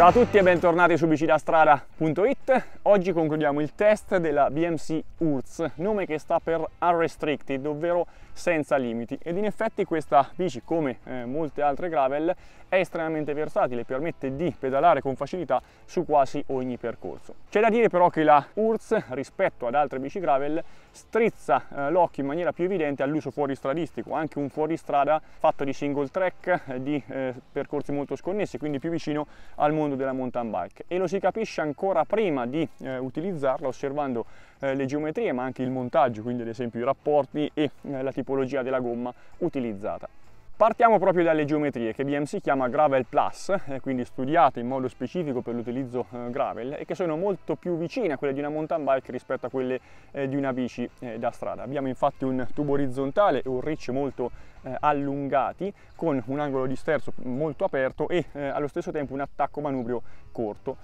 Ciao a tutti e bentornati su bicidastrada.it Oggi concludiamo il test della BMC URZ, nome che sta per Unrestricted, ovvero senza limiti ed in effetti questa bici come eh, molte altre gravel è estremamente versatile permette di pedalare con facilità su quasi ogni percorso c'è da dire però che la URZ rispetto ad altre bici gravel strizza eh, l'occhio in maniera più evidente all'uso fuoristradistico anche un fuoristrada fatto di single track eh, di eh, percorsi molto sconnessi quindi più vicino al mondo della mountain bike e lo si capisce ancora prima di eh, utilizzarla osservando eh, le geometrie ma anche il montaggio quindi ad esempio i rapporti e eh, la tipologia della gomma utilizzata. Partiamo proprio dalle geometrie che BMC chiama Gravel Plus, eh, quindi studiate in modo specifico per l'utilizzo eh, gravel e che sono molto più vicine a quelle di una mountain bike rispetto a quelle eh, di una bici da strada. Abbiamo infatti un tubo orizzontale e un reach molto allungati con un angolo di sterzo molto aperto e allo stesso tempo un attacco manubrio corto.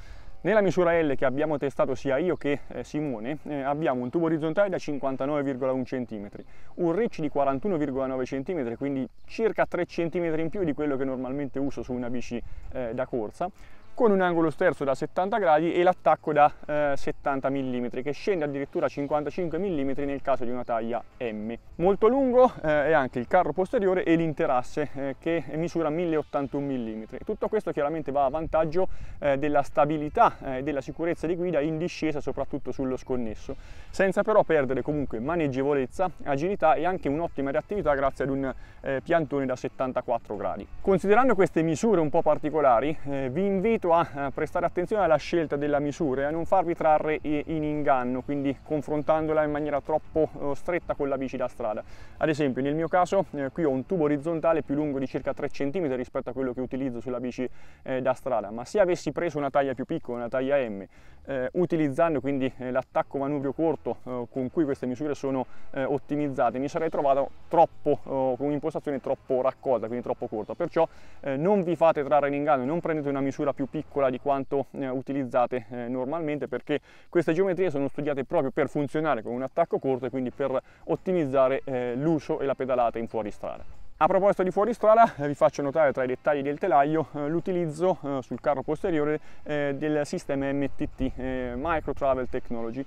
Nella misura L che abbiamo testato sia io che eh, Simone eh, abbiamo un tubo orizzontale da 59,1 cm, un reach di 41,9 cm, quindi circa 3 cm in più di quello che normalmente uso su una bici eh, da corsa, con un angolo sterzo da 70 gradi e l'attacco da eh, 70 mm che scende addirittura a 55 mm nel caso di una taglia M. Molto lungo eh, è anche il carro posteriore e l'interasse eh, che misura 1081 mm. Tutto questo chiaramente va a vantaggio eh, della stabilità eh, e della sicurezza di guida in discesa soprattutto sullo sconnesso, senza però perdere comunque maneggevolezza, agilità e anche un'ottima reattività grazie ad un eh, piantone da 74 gradi. Considerando queste misure un po' particolari vi invito invito a prestare attenzione alla scelta della misura e a non farvi trarre in inganno, quindi confrontandola in maniera troppo eh, stretta con la bici da strada. Ad esempio nel mio caso eh, qui ho un tubo orizzontale più lungo di circa 3 cm rispetto a quello che utilizzo sulla bici eh, da strada, ma se avessi preso una taglia più piccola, una taglia M, utilizzando quindi l'attacco manubrio corto con cui queste misure sono ottimizzate, mi sarei trovato troppo, con un'impostazione troppo raccolta, quindi troppo corta. Perciò non vi fate trarre in inganno, non prendete una misura più piccola piccola di quanto eh, utilizzate eh, normalmente perché queste geometrie sono studiate proprio per funzionare con un attacco corto e quindi per ottimizzare eh, l'uscio e la pedalata in fuoristrada. A proposito di fuoristrada, eh, vi faccio notare tra i dettagli del telaio eh, l'utilizzo eh, sul carro posteriore del sistema MTT, Micro Travel Technology,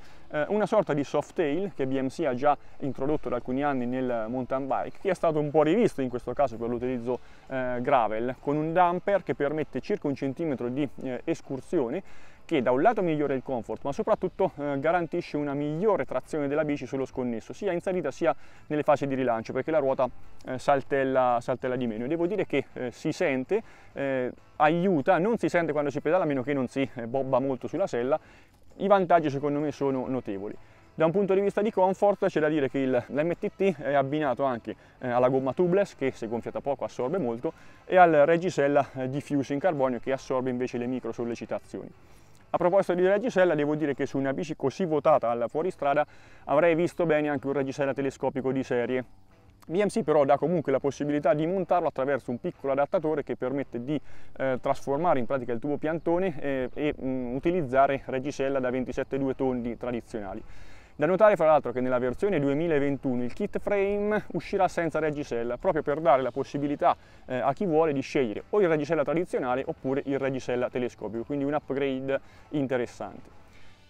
una sorta di soft tail che BMC ha già introdotto da alcuni anni nel mountain bike, che è stato un po' rivisto in questo caso per l'utilizzo gravel, con un damper che permette circa un centimetro di escursione che da un lato migliora il comfort ma soprattutto eh, garantisce una migliore trazione della bici sullo sconnesso sia in salita sia nelle fasi di rilancio perché la ruota eh, saltella, saltella, di meno devo dire che eh, si sente eh, aiuta non si sente quando si pedala a meno che non si eh, bobba molto sulla sella i vantaggi secondo me sono notevoli da un punto di vista di comfort c'è da dire che l'MTT è abbinato anche eh, alla gomma tubeless che se gonfiata poco assorbe molto e al reggisella eh, diffuso in carbonio che assorbe invece le micro sollecitazioni. A proposito di reggisella, devo dire che su una bici così votata alla fuoristrada avrei visto bene anche un reggisella telescopico di serie. BMC però dà comunque la possibilità di montarlo attraverso un piccolo adattatore che permette di eh, trasformare in pratica il tubo piantone eh, e mh, mm, utilizzare reggisella da 27,2 tondi tradizionali. Da notare fra l'altro che nella versione 2021 il kit frame uscirà senza reggisella, proprio per dare la possibilità eh, a chi vuole di scegliere o il reggisella tradizionale oppure il reggisella telescopico, quindi un upgrade interessante.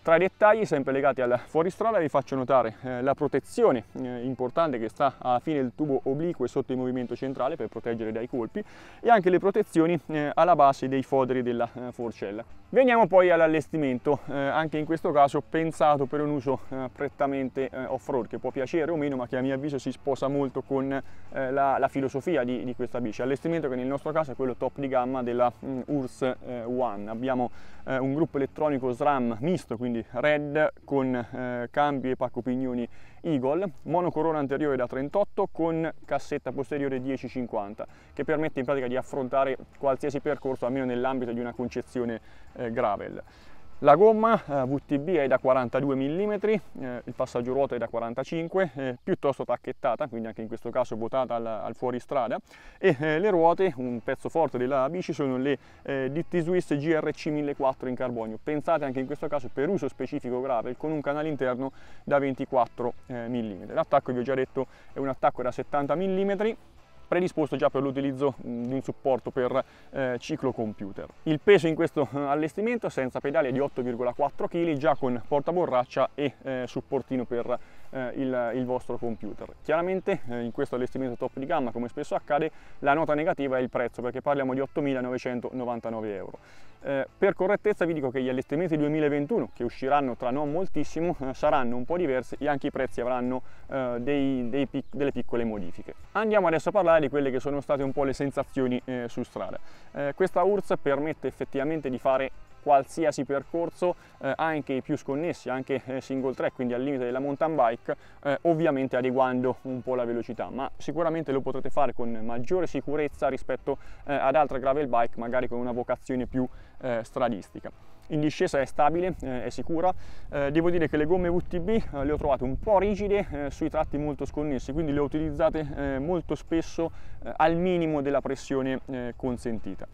Tra i dettagli sempre legati al fuoristrada vi faccio notare eh, la protezione eh, importante che sta alla fine del tubo obliquo e sotto il movimento centrale per proteggere dai colpi e anche le protezioni eh, alla base dei foderi della eh, forcella. Veniamo poi all'allestimento, eh, anche in questo caso pensato per un uso eh, prettamente eh, off-road, che può piacere o meno, ma che a mio avviso si sposa molto con eh, la, la, filosofia di, di, questa bici. Allestimento che nel nostro caso è quello top di gamma della mm, URS eh, One. Abbiamo eh, un gruppo elettronico SRAM misto, quindi red con cambi e pacco pignoni Eagle, monocorona anteriore da 38 con cassetta posteriore 1050, che permette in pratica di affrontare qualsiasi percorso, almeno nell'ambito di una concezione eh, gravel. La gomma eh, VTB è da 42 mm, eh, il passaggio ruota è da 45, eh, piuttosto tacchettata, quindi anche in questo caso votata al, al fuoristrada, e eh, le ruote, un pezzo forte della bici, sono le eh, DT Swiss GRC 1004 in carbonio, pensate anche in questo caso per uso specifico gravel, con un canale interno da 24 mm. L'attacco, vi ho già detto, è un attacco da 70 mm, predisposto già per l'utilizzo di un supporto per eh, ciclo computer. Il peso in questo eh, allestimento senza pedali è di 8,4 kg già con portaborraccia e eh, supportino per eh, il, il, vostro computer. Chiaramente eh, in questo allestimento top di gamma come spesso accade la nota negativa è il prezzo perché parliamo di 8.999 euro. Eh, per correttezza vi dico che gli allestimenti 2021 che usciranno tra non moltissimo eh, saranno un po' diversi e anche i prezzi avranno eh, dei, dei pic delle piccole modifiche. Andiamo adesso a parlare di quelle che sono state un po' le sensazioni eh, su strada. Eh, questa URSS permette effettivamente di fare qualsiasi percorso, eh, anche i più sconnessi, anche eh, single track, quindi al limite della mountain bike, eh, ovviamente adeguando un po' la velocità, ma sicuramente lo potrete fare con maggiore sicurezza rispetto eh, ad altre gravel bike, magari con una vocazione più eh, stradistica. In discesa è stabile, eh, è sicura, eh, devo dire che le gomme UTB eh, le ho trovate un po' rigide eh, sui tratti molto sconnessi, quindi le ho utilizzate eh, molto spesso al minimo della pressione consentita.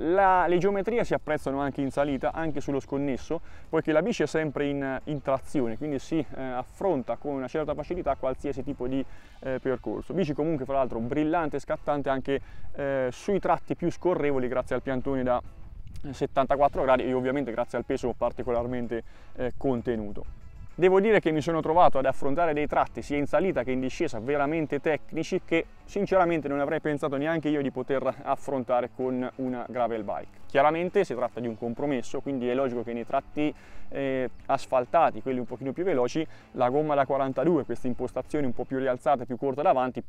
La, le geometrie si apprezzano anche in salita, anche sullo sconnesso, poiché la bici è sempre in, in trazione, quindi si eh, affronta con una certa facilità qualsiasi tipo di eh, percorso. Bici comunque fra l'altro brillante e scattante anche eh, sui tratti più scorrevoli grazie al piantone da 74 gradi e ovviamente grazie al peso particolarmente eh, contenuto. Devo dire che mi sono trovato ad affrontare dei tratti sia in salita che in discesa veramente tecnici che sinceramente non avrei pensato neanche io di poter affrontare con una gravel bike. Chiaramente si tratta di un compromesso, quindi è logico che nei tratti eh, asfaltati, quelli un pochino più veloci, la gomma da 42, queste impostazioni un po' più rialzate, più corte davanti,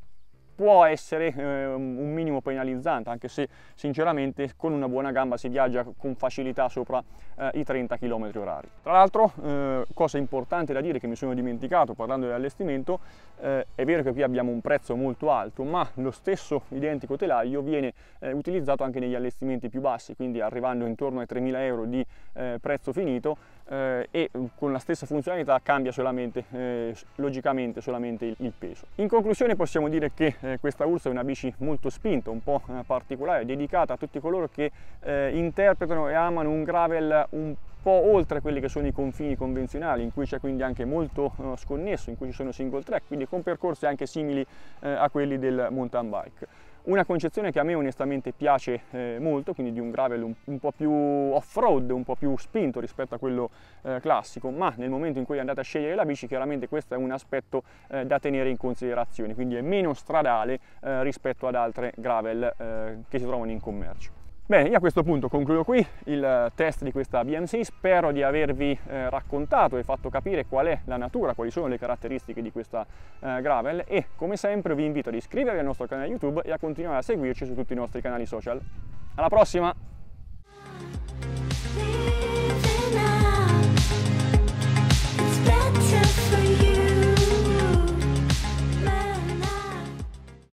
può essere eh, un minimo penalizzante, anche se sinceramente con una buona gamba si viaggia con facilità sopra eh, i 30 km h Tra l'altro, eh, cosa importante da dire che mi sono dimenticato parlando dell'allestimento, eh, è vero che qui abbiamo un prezzo molto alto, ma lo stesso identico telaio viene eh, utilizzato anche negli allestimenti più bassi, quindi arrivando intorno ai 3.000 euro di eh, prezzo finito, eh, e con la stessa funzionalità cambia solamente, eh, logicamente solamente il, il, peso. In conclusione possiamo dire che eh, questa Ursa è una bici molto spinta, un po' eh, particolare, dedicata a tutti coloro che eh, interpretano e amano un gravel un po' oltre quelli che sono i confini convenzionali, in cui c'è quindi anche molto eh, sconnesso, in cui ci sono single track, quindi con percorsi anche simili a quelli del mountain bike. Una concezione che a me onestamente piace eh, molto, quindi di un gravel un, un po' più off-road, un po' più spinto rispetto a quello eh, classico, ma nel momento in cui andate a scegliere la bici chiaramente questo è un aspetto eh, da tenere in considerazione, quindi è meno stradale eh, rispetto ad altre gravel eh, che si trovano in commercio. Bene, io a questo punto concludo qui il eh, test di questa BMC, spero di avervi eh, raccontato e fatto capire qual è la natura, quali sono le caratteristiche di questa eh, gravel e come sempre vi invito ad iscrivervi al nostro canale YouTube e a continuare a seguirci su tutti i nostri canali social. Alla prossima!